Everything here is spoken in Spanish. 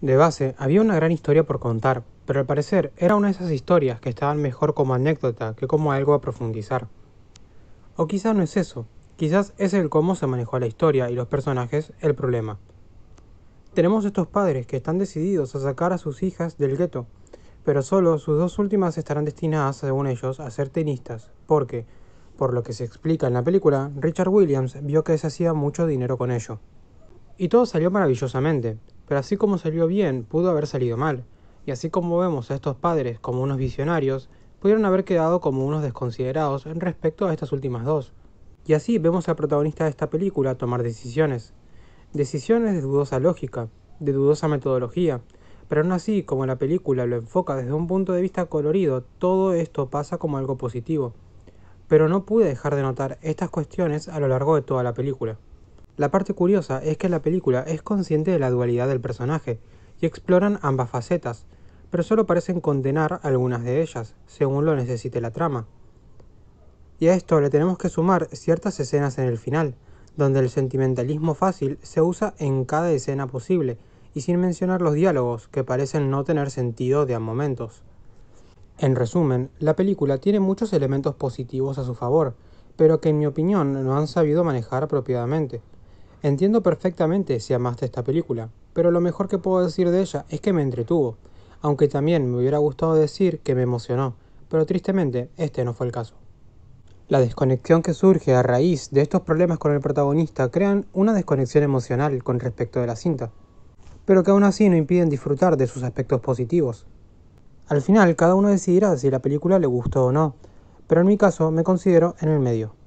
De base, había una gran historia por contar, pero al parecer era una de esas historias que estaban mejor como anécdota que como algo a profundizar. O quizás no es eso, quizás es el cómo se manejó la historia y los personajes el problema. Tenemos estos padres que están decididos a sacar a sus hijas del gueto, pero solo sus dos últimas estarán destinadas, según ellos, a ser tenistas, porque, por lo que se explica en la película, Richard Williams vio que se hacía mucho dinero con ello. Y todo salió maravillosamente, pero así como salió bien, pudo haber salido mal. Y así como vemos a estos padres como unos visionarios, pudieron haber quedado como unos desconsiderados en respecto a estas últimas dos. Y así vemos al protagonista de esta película tomar decisiones. Decisiones de dudosa lógica, de dudosa metodología, pero aún así, como la película lo enfoca desde un punto de vista colorido, todo esto pasa como algo positivo. Pero no pude dejar de notar estas cuestiones a lo largo de toda la película. La parte curiosa es que la película es consciente de la dualidad del personaje y exploran ambas facetas, pero solo parecen condenar algunas de ellas, según lo necesite la trama. Y a esto le tenemos que sumar ciertas escenas en el final, donde el sentimentalismo fácil se usa en cada escena posible, y sin mencionar los diálogos, que parecen no tener sentido de a momentos. En resumen, la película tiene muchos elementos positivos a su favor, pero que en mi opinión no han sabido manejar apropiadamente. Entiendo perfectamente si amaste esta película, pero lo mejor que puedo decir de ella es que me entretuvo, aunque también me hubiera gustado decir que me emocionó, pero tristemente este no fue el caso. La desconexión que surge a raíz de estos problemas con el protagonista crean una desconexión emocional con respecto de la cinta, pero que aún así no impiden disfrutar de sus aspectos positivos. Al final, cada uno decidirá si la película le gustó o no, pero en mi caso me considero en el medio.